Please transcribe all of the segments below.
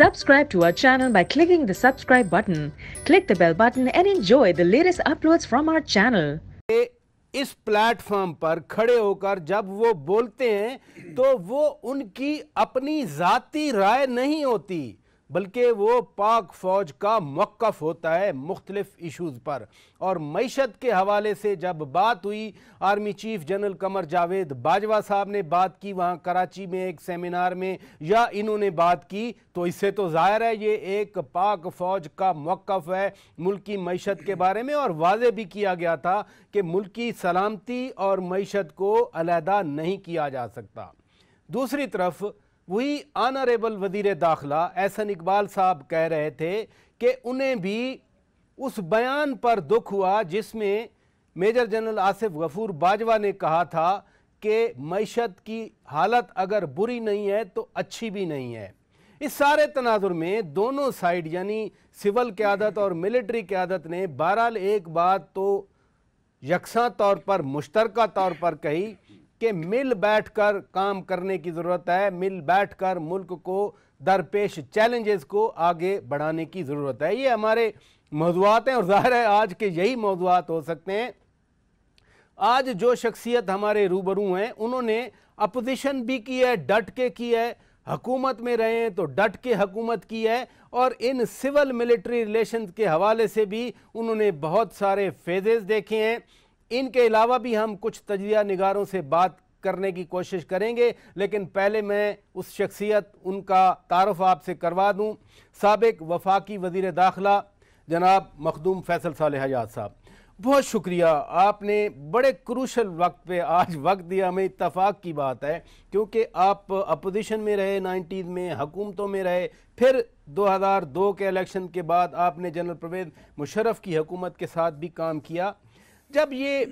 Subscribe to our channel by clicking the subscribe button. Click the bell button and enjoy the latest uploads from our channel. इस platform पर खड़े होकर जब वो बोलते हैं तो वो उनकी अपनी जाति राय नहीं होती बल्कि वो पाक फ़ौज का मौक़ होता है मुख्तलिफ़ इशूज़ पर और मीशत के हवाले से जब बात हुई army chief general Qamar Javed Bajwa साहब ने बात की वहाँ कराची में एक सेमिनार में या इन्होंने बात की तो इससे तो ज़ाहिर है ये एक पाक फ़ौज का मौक़ है मुल्क की मीशत के बारे में और वाज भी किया गया था कि मुल्क की सलामती और मीशत को अलहदा नहीं किया जा सकता दूसरी तरफ वही आनरेबल वजीर दाखिला एहसन इकबाल साहब कह रहे थे कि उन्हें भी उस बयान पर दुख हुआ जिसमें मेजर जनरल आसिफ गफूर बाजवा ने कहा था कि मीशत की हालत अगर बुरी नहीं है तो अच्छी भी नहीं है इस सारे तनाजुर में दोनों साइड यानी सिविल क्यादत और मिलिट्री क्यादत ने बहरहाल एक बात तो यकसा तौर पर मुश्तरक तौर पर कही कि मिल बैठकर काम करने की ज़रूरत है मिल बैठकर मुल्क को दरपेश चैलेंजेस को आगे बढ़ाने की ज़रूरत है ये हमारे मौजूद हैं और ज़ाहिर है आज के यही मौजूद हो सकते हैं आज जो शख्सियत हमारे रूबरू हैं उन्होंने अपोजिशन भी की है डट के की है हकूमत में रहे हैं तो डट के हकूमत की है और इन सिविल मिलिट्री रिलेशन के हवाले से भी उन्होंने बहुत सारे फेजेज़ देखे हैं इनके अलावा भी हम कुछ तजिया नगारों से बात करने की कोशिश करेंगे लेकिन पहले मैं उस शख्सियत उनका तारफ़ आपसे करवा दूँ सबक वफाकी वज़ी दाखिला जनाब मखदूम फैसल साल हजात साहब बहुत शुक्रिया आपने बड़े क्रूशल वक्त पे आज वक्त दिया हमें इतफाक़ की बात है क्योंकि आप अपोजिशन में रहे नाइन्टीज़ में हकूमतों में रहे फिर 2002 के इलेक्शन के बाद आपने जनरल प्रवेद मुशरफ की हुकूमत के साथ भी काम किया जब ये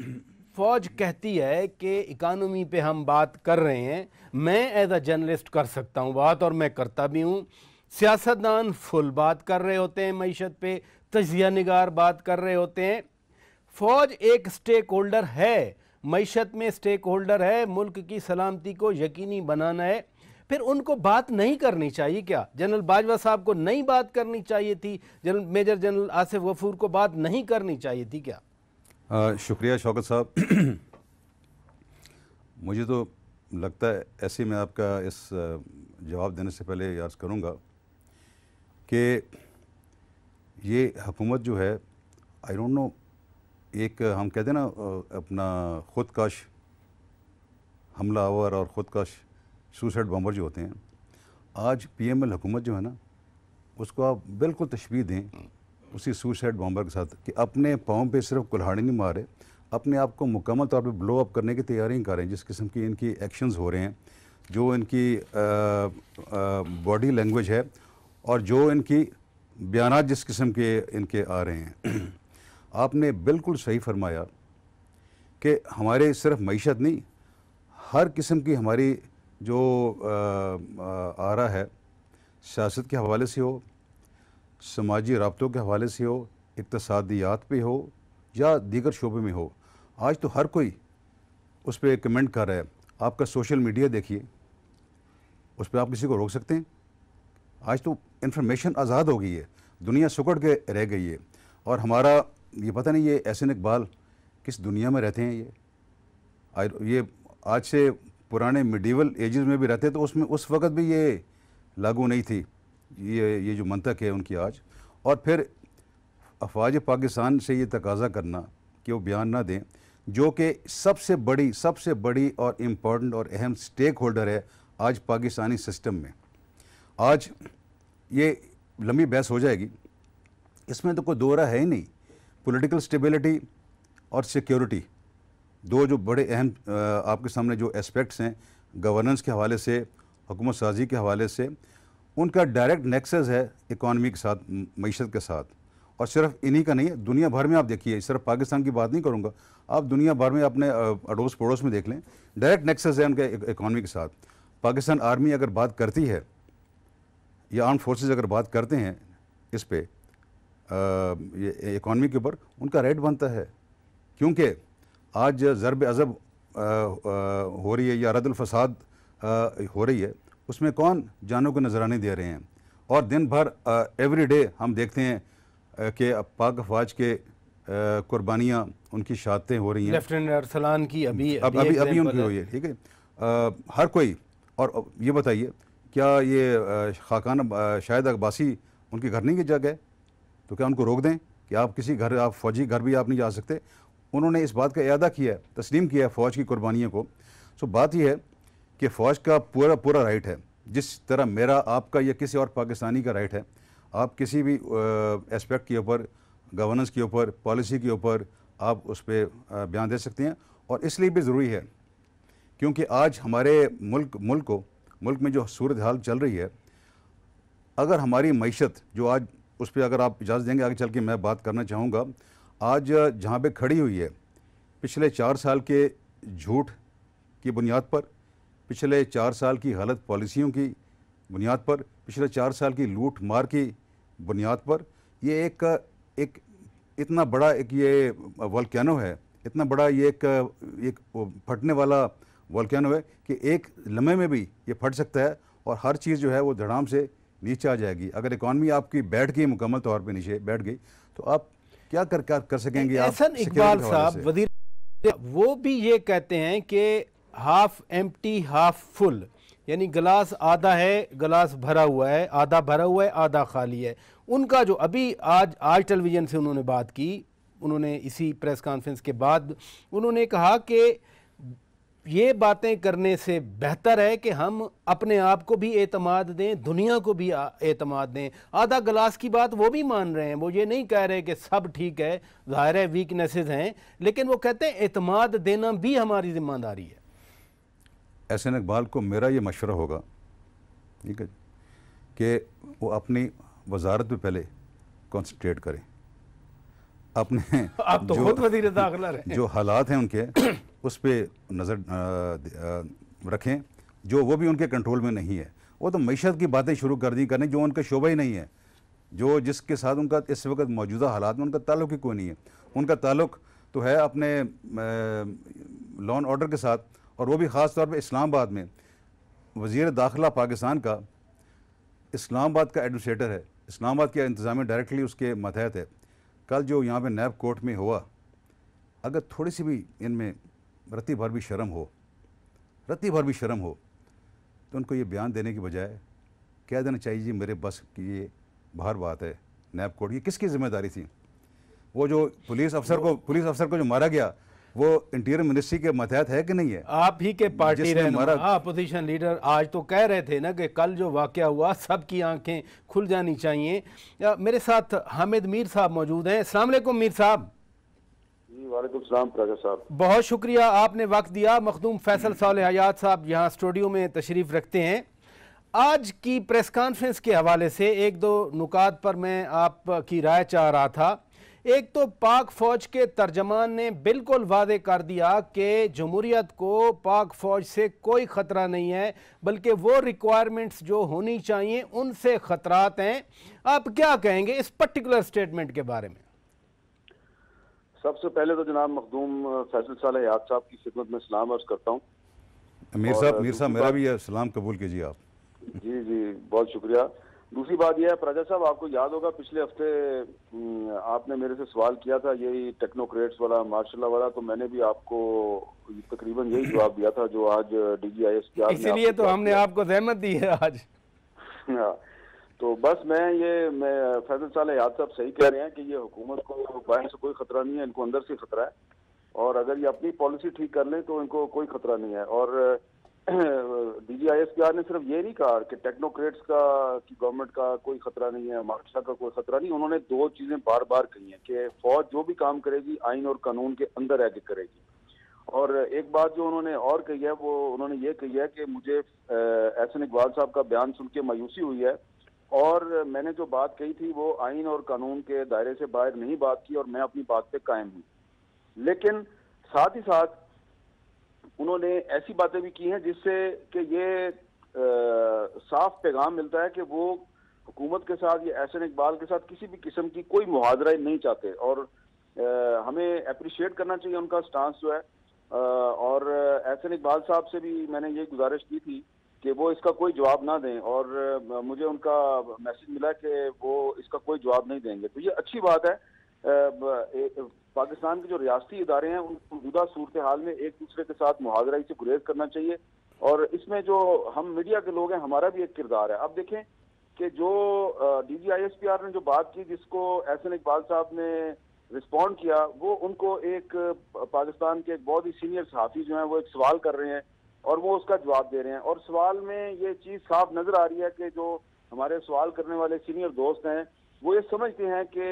फौज कहती है कि इकानमी पे हम बात कर रहे हैं मैं एज अ जर्नलिस्ट कर सकता हूँ बात और मैं करता भी हूँ सियासतदान फुल बात कर रहे होते हैं मीशत पे तजिया नगार बात कर रहे होते हैं फौज एक स्टेक होल्डर है मीशत में स्टेक होल्डर है मुल्क की सलामती को यकीनी बनाना है फिर उनको बात नहीं करनी चाहिए क्या जनरल बाजवा साहब को नहीं बात करनी चाहिए थी general major general Asif Ghafoor को बात नहीं करनी चाहिए थी क्या शुक्रिया शौकत साहब मुझे तो लगता है ऐसे मैं आपका इस जवाब देने से पहले याद करूँगा कि ये हुकूमत जो है आई डोंट नो एक हम कहते हैं ना अपना ख़ुदकश हमलावर और ख़ुदकश सुसाइड बम्बर जो होते हैं आज पी एम एल हुकूमत जो है ना उसको आप बिल्कुल तशबी दें उसी सुसाइड बॉम्बर के साथ कि अपने पाँव पे सिर्फ कुल्हाड़ी नहीं मारे अपने आप को मुकम्मल तौर पे ब्लो अप करने की तैयारी कर रहे हैं जिस किस्म की इनकी एक्शंस हो रहे हैं जो इनकी बॉडी लैंग्वेज है और जो इनकी बयान जिस किस्म के इनके आ रहे हैं आपने बिल्कुल सही फरमाया कि हमारे सिर्फ मीशत नहीं हर किस्म की हमारी जो आ, आ, आ रहा है सियासत के हवाले से हो समाजी रबतों के हवाले से हो इकतियात पे हो या दीगर शोबे में हो आज तो हर कोई उस पर कमेंट कर रहा है आपका सोशल मीडिया देखिए उस पर आप किसी को रोक सकते हैं आज तो इन्फॉर्मेशन आज़ाद हो गई है दुनिया सुकड़ के रह गई है और हमारा ये पता नहीं ये ऐसे इकबाल किस दुनिया में रहते हैं ये आज ये आज से पुराने मिडिवल एजेस में भी रहते तो उसमें उस वक़्त भी ये लागू नहीं थी ये ये जो मंतक है उनकी आज और फिर अफवाज पाकिस्तान से ये तकाजा करना कि वो बयान ना दें जो कि सबसे बड़ी सबसे बड़ी और इम्पॉर्टेंट और अहम स्टेक होल्डर है आज पाकिस्तानी सिस्टम में आज ये लंबी बहस हो जाएगी इसमें तो कोई दोहरा है ही नहीं पॉलिटिकल स्टेबिलिटी और सिक्योरिटी दो जो बड़े अहम आपके सामने जो एस्पेक्ट्स हैं गवर्नेंस के हवाले से हुकूमत साजी के हवाले से उनका डायरेक्ट नेक्सेस है इकॉनमी के साथ मीशत के साथ और सिर्फ इन्हीं का नहीं है दुनिया भर में आप देखिए सिर्फ पाकिस्तान की बात नहीं करूँगा आप दुनिया भर में अपने अड़ोस पड़ोस में देख लें डायरेक्ट नेक्सेस है उनके इकॉनमी के साथ पाकिस्तान आर्मी अगर बात करती है या आर्म फोर्सेज अगर बात करते हैं इस पर इकॉनमी के ऊपर उनका रेट बनता है क्योंकि आज ज़रब अज़ब हो रही है या रदल फसाद हो रही है उसमें कौन जानों को नजराने दे रहे हैं और दिन भर एवरी डे हम देखते हैं कि पाक अफवाज के कुर्बानियाँ उनकी शहादतें हो रही हैं लेफ्टिनेंट अरसलान की अभी अब अभी अभी उनकी हुई है ठीक है हर कोई और ये बताइए क्या ये खाकान शाहिद अकबासी उनके घर नहीं गिर गए तो क्या उनको रोक दें कि आप किसी घर आप फौजी घर भी आप नहीं जा सकते उन्होंने इस बात का अदा किया है तस्लीम किया है फ़ौज की कुर्बानियों को सो बात यह है कि फ़ौज का पूरा पूरा राइट है जिस तरह मेरा आपका या किसी और पाकिस्तानी का राइट है आप किसी भी एस्पेक्ट के ऊपर गवर्नेंस के ऊपर पॉलिसी के ऊपर आप उस पर बयान दे सकते हैं और इसलिए भी ज़रूरी है क्योंकि आज हमारे मुल्क मुल्क को मुल्क में जो सूरत हाल चल रही है अगर हमारी मीशत जो आज उस पर अगर आप इजाज़त देंगे आगे चल के मैं बात करना चाहूँगा आज जहाँ पे खड़ी हुई है पिछले चार साल के झूठ की बुनियाद पर पिछले चार साल की गलत पॉलिसियों की बुनियाद पर पिछले चार साल की लूट मार की बुनियाद पर ये एक एक इतना बड़ा एक ये वॉल्केनो है इतना बड़ा ये एक एक फटने वाला वॉल्केनो है कि एक लम्हे में भी ये फट सकता है और हर चीज़ जो है वो धड़ाम से नीचे आ जाएगी अगर इकॉनमी आपकी बैठ गई मुकम्मल तौर पर नीचे बैठ गई तो आप क्या कर कर, कर सकेंगे आप इकबाल साहब वजीर वो भी ये कहते हैं कि हाफ एम्प्टी हाफ फुल यानी गिलास आधा है गिलास भरा हुआ है आधा भरा हुआ है आधा खाली है उनका जो अभी आज आज टेलीविज़न से उन्होंने बात की उन्होंने इसी प्रेस कॉन्फ्रेंस के बाद उन्होंने कहा कि ये बातें करने से बेहतर है कि हम अपने आप को भी अतमाद दें दुनिया को भी अतमाद दें आधा गलास की बात वो भी मान रहे हैं वो ये नहीं कह रहे कि सब ठीक है ज़ाहिर है वीकनेसेस हैं लेकिन वो कहते हैं अतमाद देना भी हमारी ज़िम्मेदारी है एस एन इकबाल को मेरा ये मशवरा होगा ठीक है कि वो अपनी वजारत पे पहले कॉन्सनट्रेट करें अपने आप तो खुद रहे जो हालात हैं उनके उस पर नज़र रखें जो वो भी उनके कंट्रोल में नहीं है वो तो मीशत की बातें शुरू कर दी करने जो उनका शोबा ही नहीं है जो जिसके साथ उनका इस वक्त मौजूदा हालात में उनका ताल्लुक ही कोई नहीं है उनका ताल्लुक तो है अपने लॉ एंड ऑर्डर के साथ और वो भी ख़ास तौर पर इस्लामाबाद में वज़ी दाखिला पाकिस्तान का इस्लामाबाद का एडमिनिस्ट्रेटर है इस्लामाबाद के इंतज़ाम डायरेक्टली उसके मतहत है कल जो यहाँ पर नैब कोर्ट में हुआ अगर थोड़ी सी भी इनमें रत्ती भर भी शर्म हो रत्ती भर भी शर्म हो तो उनको ये बयान देने की बजाय कह देना चाहिए जी मेरे बस की ये बाहर बात है नैब कोर्ट ये किसकी ज़िम्मेदारी थी वो जो पुलिस अफसर को पुलिस अफसर को जो मारा गया वो इंटीरियर मिनिस्ट्री के मतहत है कि नहीं है आप ही के पार्टी अपोजिशन लीडर आज तो कह रहे थे ना कि कल जो वाक़ हुआ सबकी आंखें खुल जानी चाहिए मेरे साथ हामिद मीर साहब मौजूद हैं असलम मीर साहब साहब बहुत शुक्रिया आपने वक्त दिया मखदूम फैसल साल हयात साहब यहाँ स्टूडियो में तशरीफ़ रखते हैं आज की प्रेस कॉन्फ्रेंस के हवाले से एक दो नुकात पर मैं आपकी राय चाह रहा था एक तो पाक फौज के तर्जमान ने बिल्कुल वादे कर दिया कि जमहूरीत को पाक फौज से कोई ख़तरा नहीं है बल्कि वो रिक्वायरमेंट्स जो होनी चाहिए उनसे ख़तरात हैं आप क्या कहेंगे इस पर्टिकुलर स्टेटमेंट के बारे में सबसे पहले तो जनाब मखदूम फैसल साल याद साहब की खिदमत में सलाम अर्ज करता हूँ मीर साहब मीर साहब मेरा भी सलाम कबूल कीजिए आप जी जी बहुत शुक्रिया दूसरी बात यह है प्राजा साहब आपको याद होगा पिछले हफ्ते हम्म, आपने मेरे से सवाल किया था यही टेक्नोक्रेट्स वाला मार्शाला वाला तो मैंने भी आपको तकरीबन यही जवाब दिया था जो आज डीजीआईएस के इसलिए तो हमने आपको सहमत दी है आज हाँ, तो बस मैं ये मैं फैजल साल याद साहब तो सही कह रहे हैं कि ये हुकूमत को बाहर से कोई खतरा नहीं है इनको अंदर से खतरा है और अगर ये अपनी पॉलिसी ठीक कर लें तो इनको कोई खतरा नहीं है और आर ने सिर्फ ये नहीं कहा कि टेक्नोक्रेट्स का की गवर्नमेंट का कोई खतरा नहीं है अमित का कोई खतरा नहीं उन्होंने दो चीजें बार बार कही हैं कि फौज जो भी काम करेगी आइन और कानून के अंदर रह के करेगी और एक बात जो उन्होंने और कही है वो उन्होंने ये कही है कि मुझे एहसन इकबाल साहब का बयान सुन के मायूसी हुई है और मैंने जो बात कही थी वो आइन और कानून के दायरे से बाहर नहीं बात की और मैं अपनी बात पे कायम हूँ लेकिन साथ ही साथ उन्होंने ऐसी बातें भी की हैं जिससे कि ये साफ पैगाम मिलता है कि वो हुकूमत के साथ या एहसन इकबाल के साथ किसी भी किस्म की कोई मुहाजरा नहीं चाहते और आ, हमें अप्रिशिएट करना चाहिए उनका स्टांस जो है आ, और एहसन इकबाल साहब से भी मैंने ये गुजारिश की थी कि वो इसका कोई जवाब ना दें और मुझे उनका मैसेज मिला कि वो इसका कोई जवाब नहीं देंगे तो ये अच्छी बात है पाकिस्तान के जो रियाती इदारे हैं उन मौजूदा सूरत हाल में एक दूसरे के साथ मुहाजराई से गुरेज करना चाहिए और इसमें जो हम मीडिया के लोग हैं हमारा भी एक किरदार है आप देखें कि जो D G I S P R ने जो बात की जिसको एस एन इकबाल साहब ने रिस्पॉन्ड किया वो उनको एक पाकिस्तान के एक बहुत ही सीनियर सहाफ़ी जो हैं वो एक सवाल कर रहे हैं और वो उसका जवाब दे रहे हैं और सवाल में ये चीज़ साफ नज़र आ रही है कि जो हमारे सवाल करने वाले सीनियर दोस्त हैं वो ये समझते हैं कि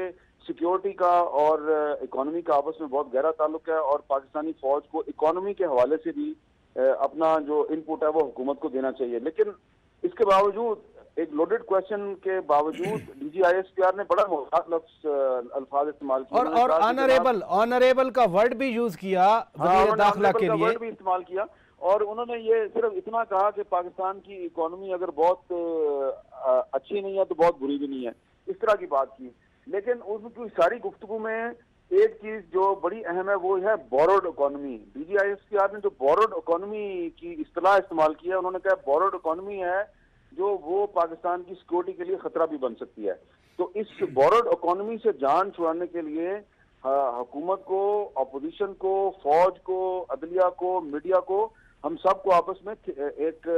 सिक्योरिटी का और इकोनॉमी का आपस में बहुत गहरा ताल्लुक है और पाकिस्तानी फौज को इकोनॉमी के हवाले से भी अपना जो इनपुट है वो हुकूमत को देना चाहिए लेकिन इसके बावजूद एक लोडेड क्वेश्चन के बावजूद डीजीआईएसपीआर ने बड़ा अल्फाज इस्तेमाल किया और और ऑनरेबल ऑनरेबल का वर्ड भी यूज किया हाँ, दाखला के लिए वर्ड भी इस्तेमाल किया और उन्होंने ये सिर्फ इतना कहा कि पाकिस्तान की इकोनॉमी अगर बहुत अच्छी नहीं है तो बहुत बुरी भी नहीं है इस तरह की बात की लेकिन उनकी सारी गुफ्तु में एक चीज जो बड़ी अहम है वो है बोरोड इकोनॉमी डीजीआईएस की आपने जो बोरोड इकोनॉमी की इतलाह इस्तेमाल की है उन्होंने कहा बोरोड इकोनॉमी है जो वो पाकिस्तान की सिक्योरिटी के लिए खतरा भी बन सकती है तो इस बोरोड इकोनॉमी से जान छुड़ाने के लिए हुकूमत को अपोजिशन को फौज को अदलिया को मीडिया को हम सबको आपस में एक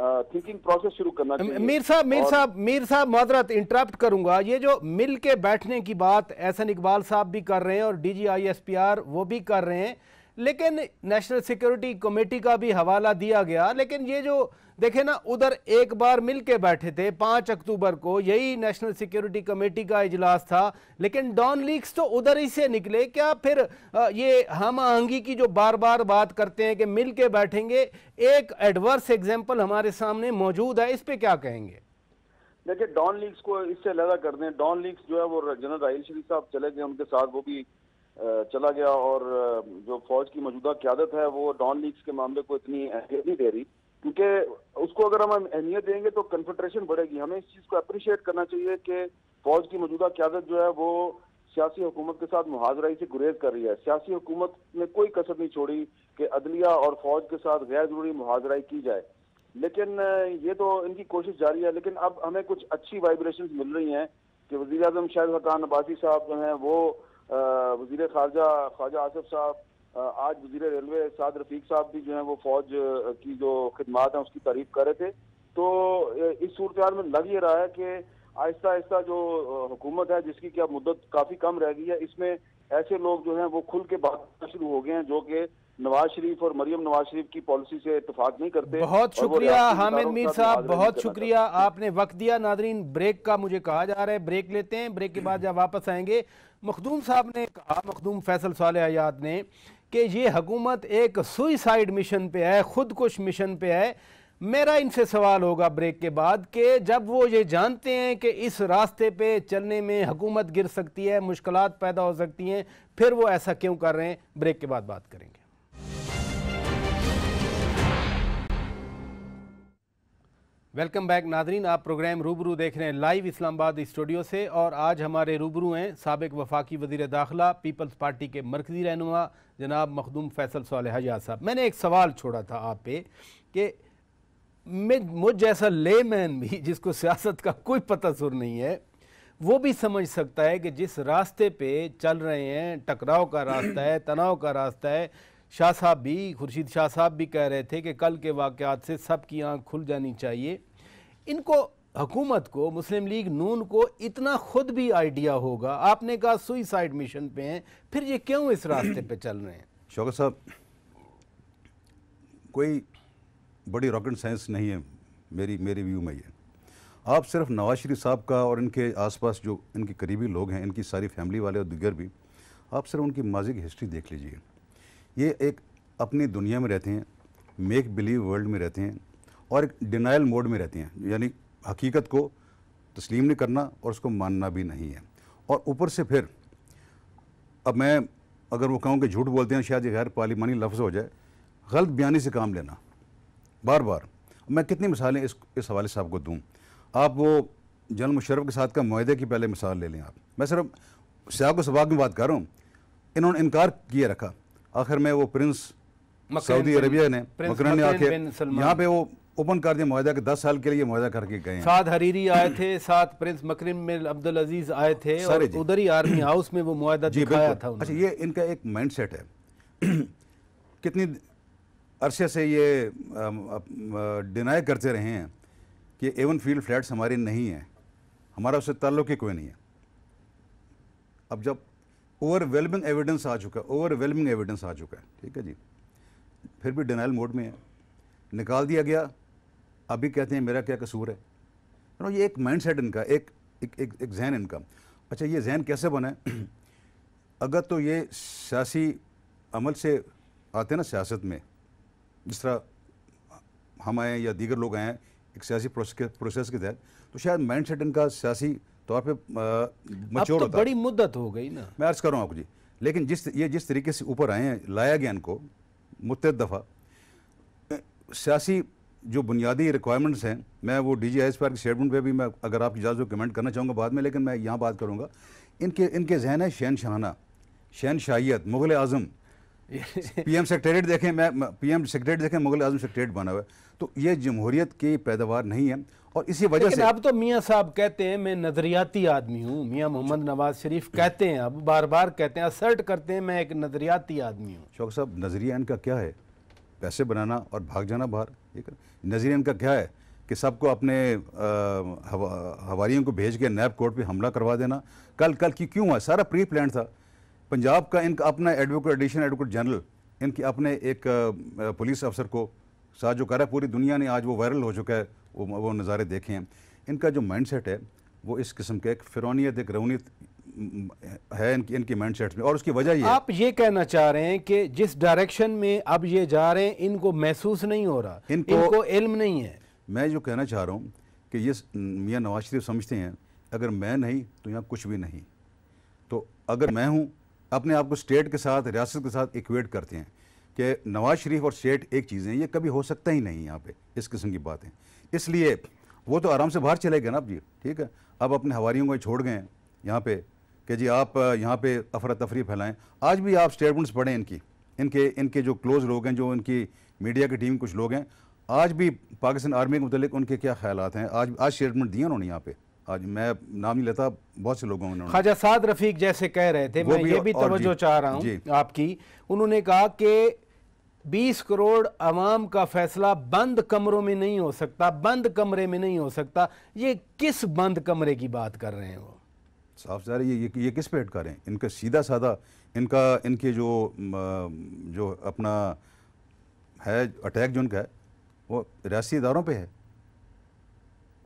थिंकिंग प्रोसेस शुरू करना चाहिए मीर साहब मीर साहब मीर साहब मदरत इंटरप्ट करूंगा ये जो मिल के बैठने की बात एहसन इकबाल साहब भी कर रहे हैं और D G I S P R वो भी कर रहे हैं लेकिन नेशनल सिक्योरिटी कमेटी का भी हवाला दिया गया लेकिन ये जो देखे ना उधर एक बार मिल के बैठे थे पांच अक्टूबर को यही नेशनल सिक्योरिटी कमेटी का इजलास था लेकिन डॉन लीक्स तो उधर ही से निकले क्या फिर ये हम आहंगी की जो बार बार बात करते हैं कि मिल के बैठेंगे एक एडवर्स एग्जाम्पल हमारे सामने मौजूद है इस पर क्या कहेंगे देखिए डॉन लीक्स को इससे अलग कर दें डॉन लीक्स जो है वो जनरल राहिल शरीफ साहब चले गए उनके साथ वो भी चला गया और जो फौज की मौजूदा क्यादत है वो डॉन लीग्स के मामले को इतनी अहमियत नहीं दे रही क्योंकि उसको अगर हम अहमियत देंगे तो कन्फेडरेशन बढ़ेगी हमें इस चीज़ को अप्रिशिएट करना चाहिए कि फौज की मौजूदा क्यादत जो है वो सियासी हुकूमत के साथ मुहाजराई से गुरेज कर रही है सियासी हुकूमत ने कोई कसर नहीं छोड़ी कि अदलिया और फौज के साथ गैर जरूरी मुहाजराई की जाए लेकिन ये तो इनकी कोशिश जारी है लेकिन अब हमें कुछ अच्छी वाइब्रेशन मिल रही हैं कि वजी अजम शाह हकान अब्बासी साहब जो हैं वो वजी खारजा ख्वाजा आसफ साहब आज वजीर रेलवे साद रफीक साहब भी जो है वो फौज की जो खदमात हैं उसकी तारीफ कर रहे थे तो इस सूरत में लग ये रहा है कि आहिस्ता आहिस्ता जो हुकूमत है जिसकी क्या मुद्दत काफ़ी कम रह गई है इसमें ऐसे लोग जो हैं वो खुल के बात शुरू हो गए हैं जो कि नवाज शरीफ और मरियम नवाज शरीफ की पॉलिसी से इतफाक नहीं करते बहुत शुक्रिया हामिद मीर साहब बहुत शुक्रिया आपने वक्त दिया नादरीन ब्रेक का मुझे कहा जा रहा है ब्रेक लेते हैं ब्रेक के बाद जब वापस आएंगे मखदूम साहब ने कहा मखदूम फैसल साल याद ने कि ये हकूमत एक सुइसाइड मिशन पे है खुदकुश मिशन पे है मेरा इनसे सवाल होगा ब्रेक के बाद कि जब वो ये जानते हैं कि इस रास्ते पे चलने में हुकूमत गिर सकती है मुश्किल पैदा हो सकती हैं फिर वो ऐसा क्यों कर रहे हैं ब्रेक के बाद बात करेंगे वेलकम बैक नादरीन आप प्रोग्राम रूबरू देख रहे हैं लाइव इस्लामाबाद स्टूडियो से और आज हमारे रूबरू हैं सबक वफाकी वजीर दाखिला पीपल्स पार्टी के मरकजी रहनुमा जनाब मखदूम फैसल साल हजाज साहब मैंने एक सवाल छोड़ा था आप पे कि मैं मुझ जैसा ले मैन भी जिसको सियासत का कोई पता सुर नहीं है वो भी समझ सकता है कि जिस रास्ते पे चल रहे हैं टकराव का रास्ता है तनाव का रास्ता है शाह साहब भी खुर्शीद शाह साहब भी कह रहे थे कि कल के वाक़ात से सब की आँख खुल जानी चाहिए इनको हकूमत को मुस्लिम लीग नून को इतना ख़ुद भी आइडिया होगा आपने कहा सुइसाइड मिशन पे हैं फिर ये क्यों इस रास्ते पे चल रहे हैं शौक साहब कोई बड़ी रॉकेट साइंस नहीं है मेरी मेरे व्यू में ये आप सिर्फ नवाज शरीफ साहब का और इनके आसपास जो इनके करीबी लोग हैं इनकी सारी फैमिली वाले और दिगर भी आप सिर्फ उनकी माजी की हिस्ट्री देख लीजिए ये एक अपनी दुनिया में रहते हैं मेक बिलीव वर्ल्ड में रहते हैं और एक डिनाइल मोड में रहते हैं यानी हकीकत को तस्लीम नहीं करना और उसको मानना भी नहीं है और ऊपर से फिर अब मैं अगर वो कहूँ कि झूठ बोलते हैं शायद ये गैर पार्लिमानी लफ्ज़ हो जाए गलत बयानी से काम लेना बार बार मैं कितनी मिसालें इस इस हवाले से आपको दूँ आप वो जनरल मुशरफ के साथ का माहे की पहले मिसाल ले लें आप मैं सिर्फ सियाब व सबाक में बात कर रहा हूँ इन्होंने इनकार किए रखा आखिर में वो प्रिंस सऊदी अरबिया ने मकरन ने आके यहाँ पे वो ओपन कर दिया मुहिदा के दस साल के लिए मुहिदा करके गए साथ हरीरी आए थे साथ प्रिंस मकरम में अब्दुल अजीज आए थे उधर ही आर्मी हाउस में वो मुहिदा दिखाया था अच्छा ये इनका एक माइंड सेट है कितनी अरसे से ये डिनाई करते रहे हैं कि एवन फील्ड फ्लैट्स हमारे नहीं हैं हमारा उससे ताल्लुक ही कोई नहीं है अब जब ओवरवेलमिंग एविडेंस आ चुका है ओवरवेलमिंग एविडेंस आ चुका है ठीक है जी फिर भी डिनाइल मोड में है निकाल दिया गया अभी कहते हैं मेरा क्या कसूर है नो ये एक माइंड सेट इनका एक एक एक, एक जहन इनका अच्छा ये जहन कैसे बना है अगर तो ये सियासी अमल से आते हैं ना सियासत में जिस तरह हम आए या दीगर लोग आए हैं एक सियासी प्रोसेस के तहत तो शायद माइंड सेट इनका सियासी तौर पर मच्योर तो होता बड़ी मुद्दत हो गई ना मैं अर्ज कर रहा हूँ आपको जी लेकिन जिस ये जिस तरीके से ऊपर आए हैं लाया गया इनको मुत दफ़ा सियासी जो बुनियादी रिक्वायरमेंट्स हैं मैं वो डी जी आई के स्टेटमेंट पे भी मैं अगर आप इजाज़त कमेंट करना चाहूँगा बाद में लेकिन मैं यहाँ बात करूँगा इनके इनके जहन है शहन शाहाना शहन शाहियत मुग़ल आज़म पीएम सेक्रेटरीट देखें मैं पीएम सेक्रेटरीट देखें मुगल आजम सेक्रेटरीट बना हुआ है तो ये जमहूरियत की पैदावार नहीं है और इसी वजह से अब तो मियाँ साहब कहते हैं मैं नज़रियाती आदमी हूँ मियाँ मोहम्मद नवाज शरीफ कहते हैं अब बार बार कहते हैं असर्ट करते हैं मैं एक नज़रियाती आदमी हूँ शौक साहब नज़रिया इनका क्या है पैसे बनाना और भाग जाना बाहर ये नज़रिया इनका क्या है कि सबको अपने हवारी को भेज के नैब कोर्ट पर हमला करवा देना कल कल की क्यों हुआ सारा प्री प्लान था पंजाब का इनका अपना एडवोकेट एडिशनल एडवोकेट जनरल इनके अपने एक पुलिस अफसर को साथ जो कर रहा है पूरी दुनिया ने आज वो वायरल हो चुका है वो वो नज़ारे देखे हैं इनका जो माइंड सेट है वो इस किस्म के एक फिरौनीत एक रवनीत है इनकी इनकी माइंड सेट में और उसकी वजह ये आप ये कहना चाह रहे हैं कि जिस डायरेक्शन में अब ये जा रहे हैं इनको महसूस नहीं हो रहा इनको, इनको इल्म नहीं है मैं जो कहना चाह रहा हूँ कि ये मियाँ नवाज शरीफ समझते हैं अगर मैं नहीं तो यहाँ कुछ भी नहीं तो अगर मैं हूँ अपने आप को स्टेट के साथ रियासत के साथ इक्वेट करते हैं कि नवाज शरीफ और स्टेट एक चीज़ है ये कभी हो सकता ही नहीं यहाँ पे इस किस्म की बातें इसलिए वो तो आराम से बाहर चले गए ना अब जी ठीक है अब अपने हवारीयों को छोड़ गए यहाँ पे कि जी आप यहाँ पे अफरा तफरी फैलाएं आज भी आप स्टेटमेंट्स पढ़ें इनकी इनके इनके जो क्लोज लोग हैं जो इनकी मीडिया की टीम कुछ लोग हैं आज भी पाकिस्तान आर्मी के मतलब उनके क्या ख्याल हैं आज आज स्टेटमेंट दिए उन्होंने यहाँ पे आज मैं नाम नहीं लेता बहुत से लोगों ने ख्वाजा साद रफीक जैसे कह रहे थे मैं ये भी तवज्जो चाह रहा हूँ आपकी उन्होंने कहा कि 20 करोड़ आवाम का फैसला बंद कमरों में नहीं हो सकता बंद कमरे में नहीं हो सकता ये किस बंद कमरे की बात कर रहे हैं वो साफ जाहिर ये, ये ये किस पे कर रहे हैं इनका सीधा साधा इनका इनके जो जो अपना है अटैक जो उनका है वो रियासी इदारों पर है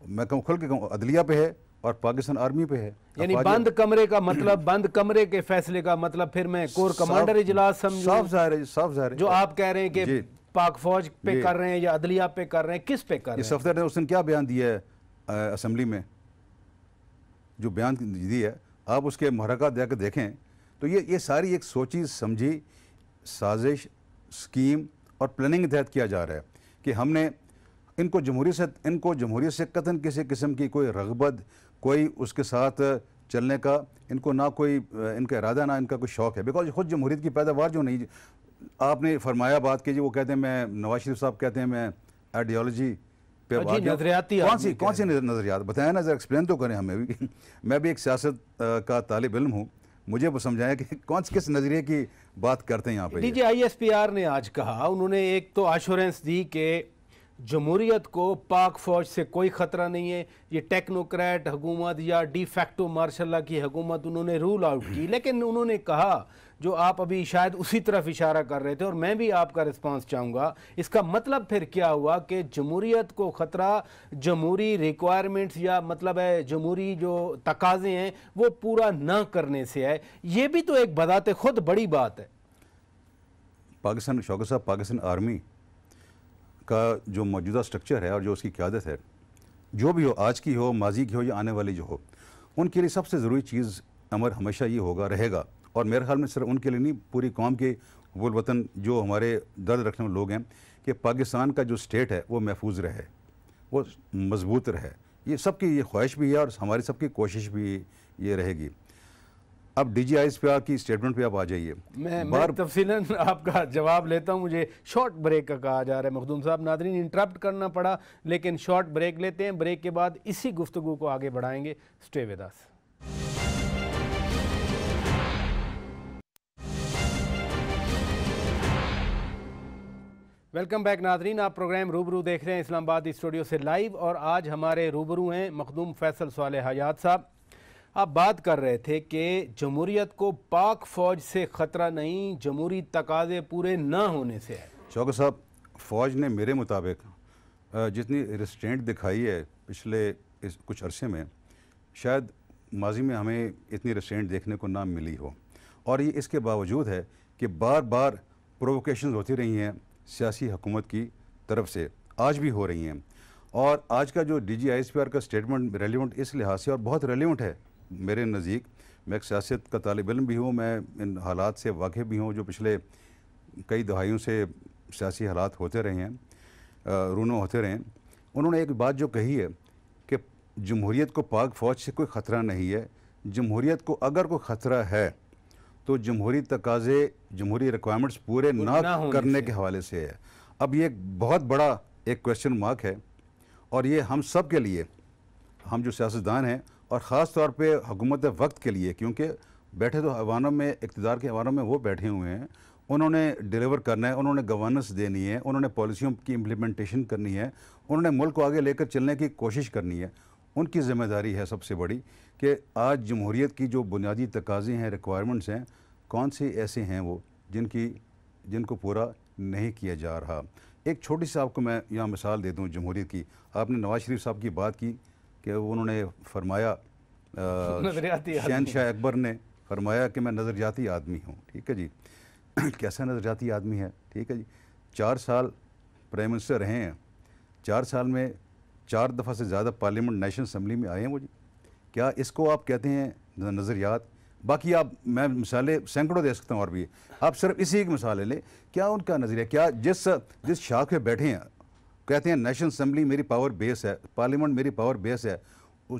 मैं कहूँ खुल के कहूँ अदलिया पे है और पाकिस्तान आर्मी पे है यानी बंद कमरे का मतलब बंद कमरे के फैसले का मतलब फिर मैं कोर कमांडर इजलास साफ जाहिर है साफ जाहिर है जो आप कह रहे हैं कि पाक फौज पे कर रहे हैं या अदलिया पे कर रहे हैं किस पे कर रहे हैं सफदर ने उसने क्या बयान दिया है असम्बली में जो बयान दी है आप उसके महरका दे देखें तो ये ये सारी एक सोची समझी साजिश स्कीम और प्लानिंग के तहत किया जा रहा है कि हमने इनको जमहूरी से इनको जमहूरी से कथन किसी किस्म की कोई रगबत कोई उसके साथ चलने का इनको ना कोई इनका इरादा ना इनका कोई शौक़ है बिकॉज खुद जमहूरीत की पैदावार जो नहीं आपने फरमाया बात की जी वो कहते हैं मैं नवाज शरीफ साहब कहते हैं मैं आइडियोलॉजी पे हाँ नजरियाती कौन सी कौन सी नजरियात बताएं ना जरा एक्सप्लेन तो करें हमें भी मैं भी एक सियासत का तालब इलम हूँ मुझे वो समझाएं कि कौन किस नज़रिए की बात करते हैं यहाँ पर एस पी आर ने आज कहा उन्होंने एक तो आश्योरेंस दी कि जमहूरीत को पाक फ़ौज से कोई ख़तरा नहीं है ये टेक्नोक्रेट हुकूमत या डी फैक्टो मार्शाला की हुकूमत उन्होंने रूल आउट की हम्म। लेकिन उन्होंने कहा जो आप अभी शायद उसी तरफ इशारा कर रहे थे और मैं भी आपका रिस्पांस चाहूँगा इसका मतलब फिर क्या हुआ कि जमहूरीत को ख़तरा जमहूरी रिक्वायरमेंट्स या मतलब है जमहूरी जो तकाजे हैं वो पूरा ना करने से है ये भी तो एक बदाते खुद बड़ी बात है पाकिस्तान शौकत साहब पाकिस्तान आर्मी का जो मौजूदा स्ट्रक्चर है और जो उसकी क्यादत है जो भी हो आज की हो माजी की हो या आने वाली जो हो उनके लिए सबसे ज़रूरी चीज़ अमर हमेशा ये होगा रहेगा और मेरे ख्याल में सिर्फ उनके लिए नहीं पूरी कौम के वो वतन जो हमारे दर्द रखने वाले लोग हैं कि पाकिस्तान का जो स्टेट है वो महफूज रहे वो मजबूत रहे ये सब की ये ख्वाहिश भी है और हमारी सबकी कोशिश भी ये रहेगी अब डी जी आई पे स्टेटमेंट पे आप आ जाइए मैं बार मैं तफसीलन आपका जवाब लेता हूँ मुझे शॉर्ट ब्रेक का कहा जा रहा है मखदूम साहब नादरीन इंटरप्ट करना पड़ा लेकिन शॉर्ट ब्रेक लेते हैं ब्रेक के बाद इसी गुफ्तु को आगे बढ़ाएंगे स्टे विदास वेलकम बैक नाजरीन आप प्रोग्राम रूबरू देख रहे हैं इस्लामाबाद स्टूडियो से लाइव और आज हमारे रूबरू हैं मखदूम फैसल साल हयात साहब आप बात कर रहे थे कि जमहूरीत को पाक फ़ौज से ख़तरा नहीं जमहूरी तकाजे पूरे ना होने से है चौक साहब फ़ौज ने मेरे मुताबिक जितनी रिस्टेंट दिखाई है पिछले इस कुछ अरसे में शायद माजी में हमें इतनी रिस्टेंट देखने को ना मिली हो और ये इसके बावजूद है कि बार बार प्रोवोकेशन होती रही हैं सियासी हुकूमत की तरफ से आज भी हो रही हैं और आज का जो D G I S P R का स्टेटमेंट रेलिवेंट इस लिहाज से और बहुत रेलिवेंट है मेरे नज़दीक मैं एक सियासत का तालब इलम भी हूँ मैं इन हालात से वाक़ भी हूँ जो पिछले कई दहाइयों से सियासी हालात होते रहे हैं रूनों होते रहे हैं उन्होंने एक बात जो कही है कि जमहूरीत को पाक फ़ौज से कोई ख़तरा नहीं है जमहूरीत को अगर कोई ख़तरा है तो जमहूरी तकाजे जमहूरी रिक्वायरमेंट्स पूरे ना, ना करने के हवाले से है अब ये बहुत बड़ा एक क्वेश्चन मार्क है और ये हम सब के लिए हम जो सियासतदान हैं और ख़ास तौर पर हुकूमत वक्त के लिए क्योंकि बैठे तो अवानों में इकतदार के अवानों में वो बैठे हुए हैं उन्होंने डिलीवर करना है उन्होंने गवर्नेंस देनी है उन्होंने पॉलिसियों की इम्प्लीमेंटेशन करनी है उन्होंने मुल्क को आगे लेकर चलने की कोशिश करनी है उनकी जिम्मेदारी है सबसे बड़ी कि आज जमहूरीत की जो बुनियादी तकाजे हैं रिक्वायरमेंट्स हैं कौन से ऐसे हैं वो जिनकी जिनको पूरा नहीं किया जा रहा एक छोटी सी आपको मैं यहाँ मिसाल दे दूँ जमहूरीत की आपने नवाज शरीफ साहब की बात की कि उन्होंने फरमाया शहनशाह अकबर ने फरमाया कि मैं नज़रजाती आदमी हूँ ठीक है जी कैसा नज़रजाती आदमी है ठीक है जी चार साल प्राइम मिनिस्टर रहे हैं चार साल में चार दफ़ा से ज़्यादा पार्लियामेंट नेशनल असम्बली में आए हैं वो जी क्या इसको आप कहते हैं नज़रियात बाकी आप मैं मिसालें सैकड़ों दे सकता हूँ और भी आप सिर्फ इसी एक मिसाल ले लें क्या उनका नज़रिया क्या जिस जिस शाख पे बैठे हैं कहते हैं नेशनल असम्बली मेरी पावर बेस है पार्लियामेंट मेरी पावर बेस है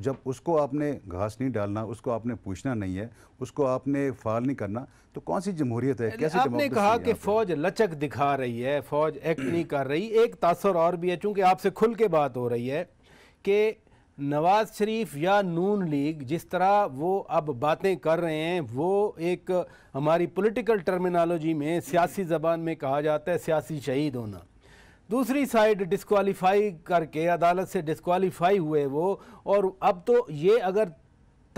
जब उसको आपने घास नहीं डालना उसको आपने पूछना नहीं है उसको आपने फाल नहीं करना तो कौन सी जमहूरियत है कैसे आपने कहा कि फौज लचक दिखा रही है फौज एक्ट नहीं कर रही एक तासर और भी है चूंकि आपसे खुल के बात हो रही है कि नवाज शरीफ या नून लीग जिस तरह वो अब बातें कर रहे हैं वो एक हमारी पॉलिटिकल टर्मिनोलॉजी में सियासी ज़बान में कहा जाता है सियासी शहीद होना दूसरी साइड डिस्कवालीफाई करके अदालत से डिस्कवालीफाई हुए वो और अब तो ये अगर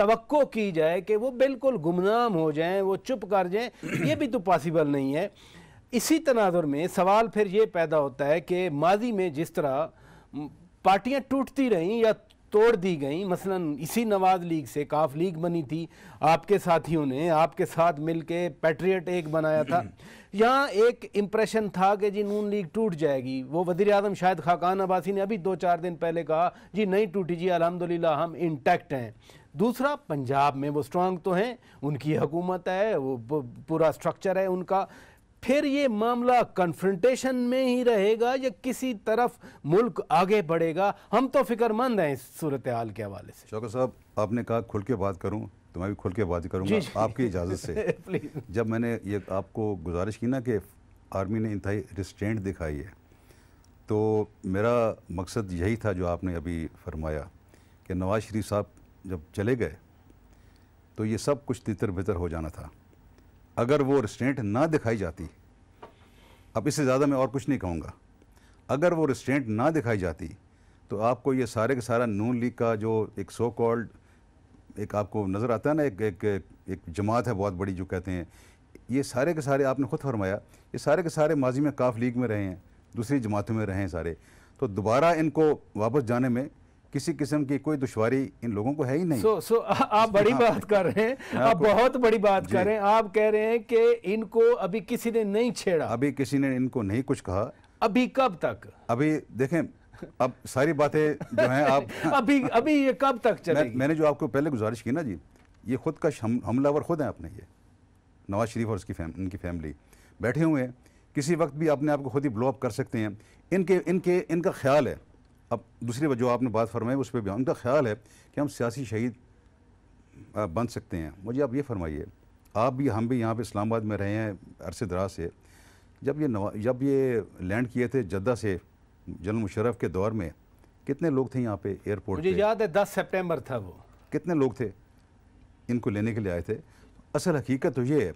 तो की जाए कि वो बिल्कुल गुमनाम हो जाएं वो चुप कर जाएं ये भी तो पॉसिबल नहीं है इसी तनाजुर में सवाल फिर ये पैदा होता है कि माजी में जिस तरह पार्टियां टूटती रहीं या तोड़ दी गई मसलन इसी नवाज लीग से काफ लीग बनी थी आपके साथियों ने आपके साथ मिल के पैट्रियट एक बनाया था यहाँ एक इम्प्रेशन था कि जी नून लीग टूट जाएगी वो वजीर अजम शायद खाकान अबासी ने अभी दो चार दिन पहले कहा जी नहीं टूटी जी अलहमदिल्ला हम इंटैक्ट हैं दूसरा पंजाब में वो स्ट्रांग तो हैं उनकी हुकूमत है वो पूरा स्ट्रक्चर है उनका फिर ये मामला कन्फ्रंटेशन में ही रहेगा या किसी तरफ मुल्क आगे बढ़ेगा हम तो फिक्रमंद हैं इस सूरत हाल के हवाले से चौका साहब आपने कहा खुल के बात करूँ तो मैं भी खुल के बात करूँगा आपकी इजाज़त से जब मैंने ये आपको गुजारिश की ना कि आर्मी ने इंतहाई रिस्ट्रेंट दिखाई है तो मेरा मकसद यही था जो आपने अभी फरमाया कि नवाज़ शरीफ साहब जब चले गए तो ये सब कुछ तितर बितर हो जाना था अगर वो रिस्ट्रेंट ना दिखाई जाती अब इससे ज़्यादा मैं और कुछ नहीं कहूँगा अगर वो रिस्ट्रेंट ना दिखाई जाती तो आपको ये सारे के सारा नून लीग का जो एक सो कॉल्ड एक आपको नज़र आता है ना एक एक एक जमात है बहुत बड़ी जो कहते हैं ये सारे के सारे आपने खुद फरमाया ये सारे के सारे माजी में काफ लीग में रहे हैं दूसरी जमातों में रहे हैं सारे तो दोबारा इनको वापस जाने में किसी किस्म की कोई दुश्वारी इन लोगों को है ही नहीं सो so, सो so, आप बड़ी बात कर रहे हैं आप बहुत बड़ी बात कर रहे हैं आप कह रहे हैं कि इनको अभी किसी ने नहीं छेड़ा अभी किसी ने इनको नहीं कुछ कहा अभी कब तक अभी देखें अब सारी बातें जो हैं आप अभी अभी ये कब तक चलेगी मैं, मैंने जो आपको पहले गुजारिश की ना जी ये खुद का हमलावर खुद हैं अपने ये नवाज शरीफ और उसकी फैम, उनकी फैमिली बैठे हुए हैं किसी वक्त भी अपने आप को खुद ही ब्लॉक कर सकते हैं इनके इनके इनका ख्याल है अब दूसरी जो आपने बात फरमाई उस पर भी उनका ख्याल है कि हम सियासी शहीद बन सकते हैं मुझे आप ये फरमाइए आप भी हम भी यहाँ पे इस्लामाबाद में रहे हैं अरसे दराज से जब ये नवा जब ये लैंड किए थे जद्दा से जनरल मुशरफ के दौर में कितने लोग थे यहाँ पे एयरपोर्ट मुझे याद है दस सितंबर था वो कितने लोग थे इनको लेने के लिए आए थे असल हकीकत तो ये है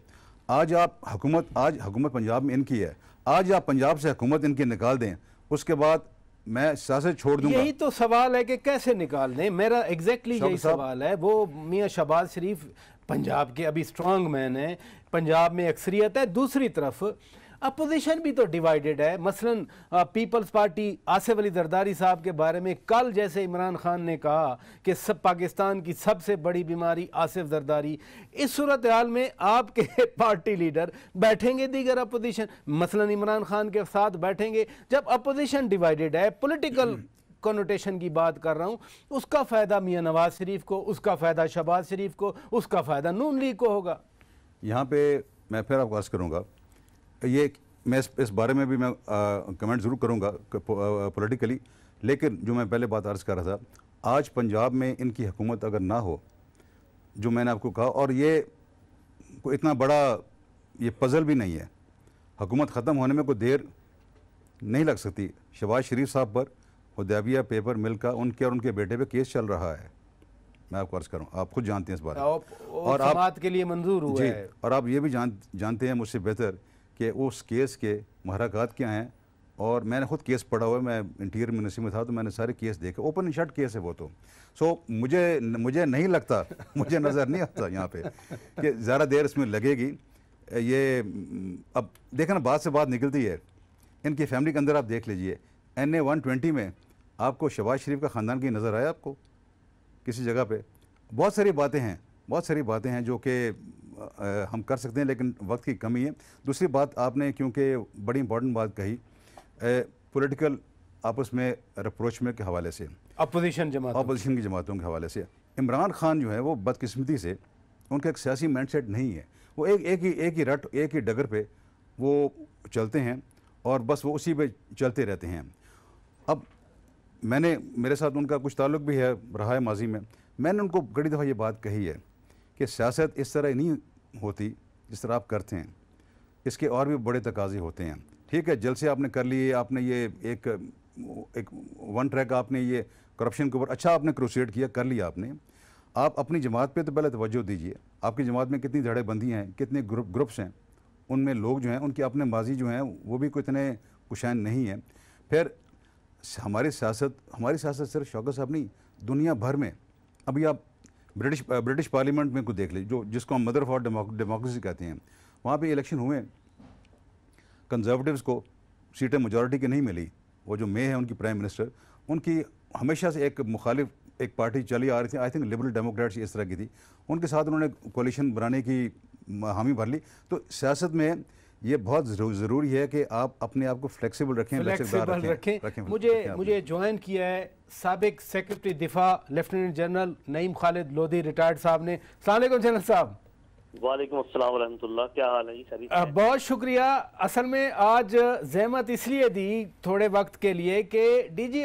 आज आप हुकूमत आज हुकूमत पंजाब में इनकी है आज आप पंजाब से हुकूमत इनकी निकाल दें उसके बाद मैं सियासत छोड़ दूंगा यही तो सवाल है कि कैसे निकालने मेरा एग्जैक्टली exactly यही सवाल है वो मियाँ शहबाज शरीफ पंजाब के अभी स्ट्रांग मैन है पंजाब में अक्सरियत है दूसरी तरफ अपोजिशन भी तो डिवाइडेड है मसलन पीपल्स पार्टी आसिफ अली जरदारी साहब के बारे में कल जैसे इमरान खान ने कहा कि सब पाकिस्तान की सबसे बड़ी बीमारी आसिफ जरदारी इस सूरत हाल में आपके पार्टी लीडर बैठेंगे दीगर अपोजिशन मसलन इमरान खान के साथ बैठेंगे जब अपोजिशन डिवाइडेड है पोलिटिकल कॉनोटेशन हम्म। की बात कर रहा हूँ उसका फ़ायदा मियाँ नवाज शरीफ को उसका फ़ायदा शहबाज शरीफ को उसका फ़ायदा नून लीग को होगा यहाँ पे मैं फिर आपको अर्ज़ करूँगा ये मैं इस, इस बारे में भी मैं कमेंट ज़रूर करूँगा पोलिटिकली लेकिन जो मैं पहले बात अर्ज़ कर रहा था आज पंजाब में इनकी हुकूमत अगर ना हो जो मैंने आपको कहा और ये कोई इतना बड़ा ये पज़ल भी नहीं है हुकूमत ख़त्म होने में कोई देर नहीं लग सकती शबाज शरीफ साहब पर हदैबिया पेपर मिल का उनके और उनके बेटे पे केस चल रहा है मैं आपको अर्ज़ करूँ आप खुद जानते हैं इस बारे में और आप के लिए मंजूर हुआ जी है। और आप ये भी जान जानते हैं मुझसे बेहतर कि उस केस के महरक़ात क्या हैं और मैंने ख़ुद केस पढ़ा हुआ है मैं इंटीरियर मिनिस्ट्री में था तो मैंने सारे केस देखे ओपन एंड शर्ट केस है वो तो सो so, मुझे मुझे नहीं लगता मुझे नज़र नहीं आता यहाँ पे कि ज़्यादा देर इसमें लगेगी ये अब ना बात से बात निकलती है इनकी फैमिली के अंदर आप देख लीजिए एन ए वन ट्वेंटी में आपको शबाज शरीफ का ख़ानदान की नज़र आया आपको किसी जगह पर बहुत सारी बातें हैं बहुत सारी बातें हैं जो कि हम कर सकते हैं लेकिन वक्त की कमी है दूसरी बात आपने क्योंकि बड़ी इंपॉर्टेंट बात कही पॉलिटिकल आपस में अप्रोचमेंट के हवाले से अपोजिशन जमात अपोजिशन की जमातों के हवाले से इमरान खान जो है वो बदकस्मती से उनका एक सियासी माइंड सेट नहीं है वो एक एक ही एक ही रट एक ही डगर पे वो चलते हैं और बस वो उसी पे चलते रहते हैं अब मैंने मेरे साथ उनका कुछ ताल्लुक भी है रहा है माजी में मैंने उनको कड़ी दफ़ा ये बात कही है कि सियासत इस तरह नहीं होती जिस तरह आप करते हैं इसके और भी बड़े तकाजे होते हैं ठीक है जलसे आपने कर लिए आपने ये एक एक वन ट्रैक आपने ये करप्शन के ऊपर अच्छा आपने क्रोसिएट किया कर लिया आपने आप अपनी जमात पे तो पहले तोज्जो दीजिए आपकी जमात में कितनी धड़ेबंदियाँ हैं कितने ग्रुप ग्रुप्स हैं उनमें लोग जो हैं उनके अपने माजी जो हैं वो भी कोई इतने कुशैन नहीं हैं फिर हमारी सियासत हमारी सियासत सिर्फ शौकत साहब नहीं दुनिया भर में अभी आप ब्रिटिश ब्रिटिश पार्लियामेंट में को देख लीजिए जो जिसको हम मदर फॉर डेमोक्रेसी कहते हैं वहाँ पे इलेक्शन हुए कंजर्वेटिव्स को सीटें मेजॉरिटी की नहीं मिली वो जो मे है उनकी प्राइम मिनिस्टर उनकी हमेशा से एक मुखालिफ एक पार्टी चली आ रही थी आई थिंक लिबरल डेमोक्रेट्स इस तरह की थी उनके साथ उन्होंने कोलिशन बनाने की हामी भर ली तो सियासत में ये बहुत ज़रूरी है कि आप अपने आप को फ्लेक्सिबल रखें फ्लेक्सिबल रखें, मुझे मुझे ज्वाइन किया है सबक सेक्रेटरी दिफा lieutenant general Naeem Khalid Lodhi retired साहब ने अलैक्म जनरल साहब वालेकुम क्या हाल है बहुत शुक्रिया असल में आज जहमत इसलिए दी थोड़े वक्त के लिए कि डीजी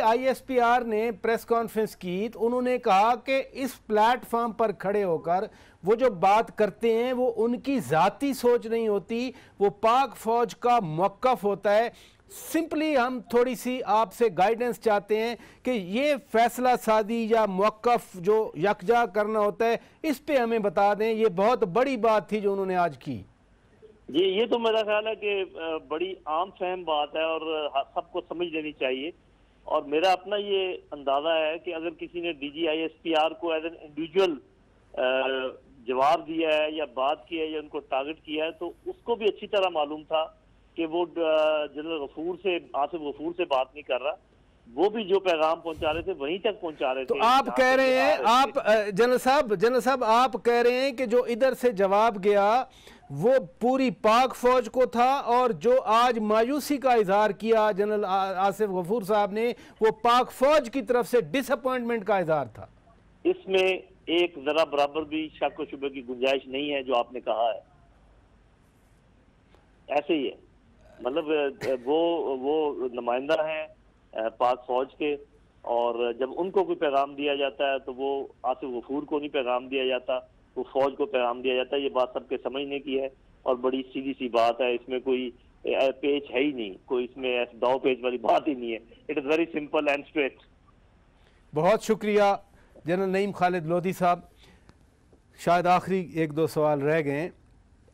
आर ने प्रेस कॉन्फ्रेंस की तो उन्होंने कहा कि इस प्लेटफॉर्म पर खड़े होकर वो जो बात करते हैं वो उनकी ज़ाती सोच नहीं होती वो पाक फ़ौज का मौकफ होता है सिंपली हम थोड़ी सी आपसे गाइडेंस चाहते हैं कि ये फैसला साजी या मौक़ जो यकजा करना होता है इस पर हमें बता दें ये बहुत बड़ी बात थी जो उन्होंने आज की जी ये तो मेरा ख्याल है कि बड़ी आम फहम बात है और सबको समझ लेनी चाहिए और मेरा अपना ये अंदाज़ा है कि अगर किसी ने D G I S P R को एज एन इंडिविजुअल जवाब दिया है या बात की है या उनको टारगेट किया है तो उसको भी अच्छी तरह मालूम था कि वो जनरल गफूर से आसिफ गफूर से बात नहीं कर रहा वो भी जो पैगाम पहुंचा रहे थे वहीं तक पहुंचा रहे तो थे आप कह रहे हैं आप जनरल साहब जनरल साहब आप कह रहे हैं कि जो इधर से जवाब गया वो पूरी पाक फौज को था और जो आज मायूसी का इजहार किया जनरल आसिफ गफूर साहब ने वो पाक फौज की तरफ से डिसअपॉइंटमेंट का इजहार था इसमें एक जरा बराबर भी शक शुबे की गुंजाइश नहीं है जो आपने कहा है ऐसे ही है मतलब वो वो नुमाइंदा हैं पाक फौज के और जब उनको कोई पैगाम दिया जाता है तो वो आसिफ गफूर को नहीं पैगाम दिया जाता वो फौज को पैगाम दिया जाता है ये बात सबके समझने की है और बड़ी सीधी सी बात है इसमें कोई पेज है ही नहीं कोई इसमें दो पेज वाली बात ही नहीं है it is very simple and straight बहुत शुक्रिया जनरल नईम खालिद लोधी साहब शायद आखिरी एक दो सवाल रह गए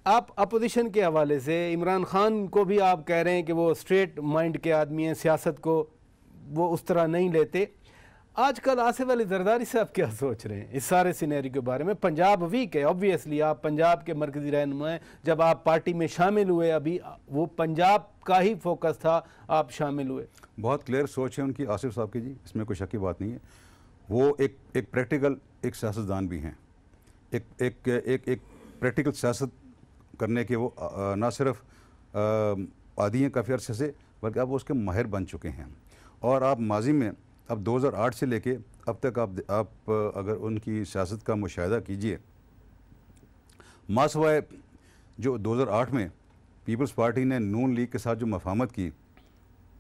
आप अपोजिशन के हवाले से इमरान ख़ान को भी आप कह रहे हैं कि वो स्ट्रेट माइंड के आदमी हैं सियासत को वो उस तरह नहीं लेते आजकल आसिफ अली जरदारी साहब क्या सोच रहे हैं इस सारे सिनेरी के बारे में पंजाब वीक है ऑब्वियसली आप पंजाब के मरकजी रहनुमा हैं जब आप पार्टी में शामिल हुए अभी वो पंजाब का ही फोकस था आप शामिल हुए बहुत क्लियर सोच है उनकी आसिफ साहब की जी इसमें कोई शक बात नहीं है वो एक एक प्रैक्टिकल एक सियासतदान भी हैं एक एक एक एक, एक प्रैक्टिकल सियासत करने के वो ना सिर्फ आदि हैं काफ़ी अरसे से बल्कि आप उसके माहिर बन चुके हैं और आप माजी में अब 2008 से लेके अब तक आप आप अगर उनकी सियासत का मुशाह कीजिए मासवाए जो 2008 में पीपल्स पार्टी ने नून लीग के साथ जो मफामत की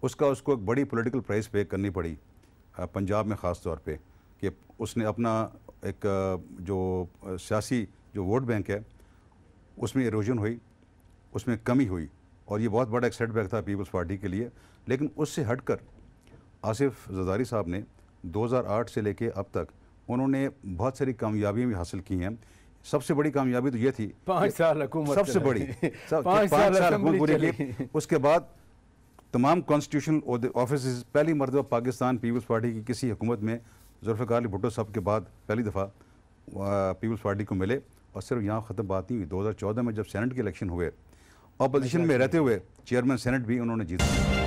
उसका उसको एक बड़ी पॉलिटिकल प्राइस पे करनी पड़ी पंजाब में ख़ास तौर पे कि उसने अपना एक जो सियासी जो वोट बैंक है उसमें इरोजन हुई उसमें कमी हुई और ये बहुत बड़ा एक सेटबैक था पीपल्स पार्टी के लिए लेकिन उससे हटकर आसिफ जदारी साहब ने 2008 से लेके अब तक उन्होंने बहुत सारी कामयाबियाँ भी हासिल की हैं सबसे बड़ी कामयाबी तो ये थी पाँच साल सबसे बड़ी सब, पाँच साल, साल पूरी उसके बाद तमाम कॉन्स्टिट्यूशनल ऑफिस पहली मरतबा पाकिस्तान पीपल्स पार्टी की किसी हुकूमत में जुल्फ़ार अली भुट्टो साहब के बाद पहली दफ़ा पीपल्स पार्टी को मिले और सिर्फ यहाँ ख़त्म बात नहीं हुई चौदह में जब सेनेट के इलेक्शन हुए अपोजिशन में रहते हुए चेयरमैन सेनेट भी उन्होंने जीता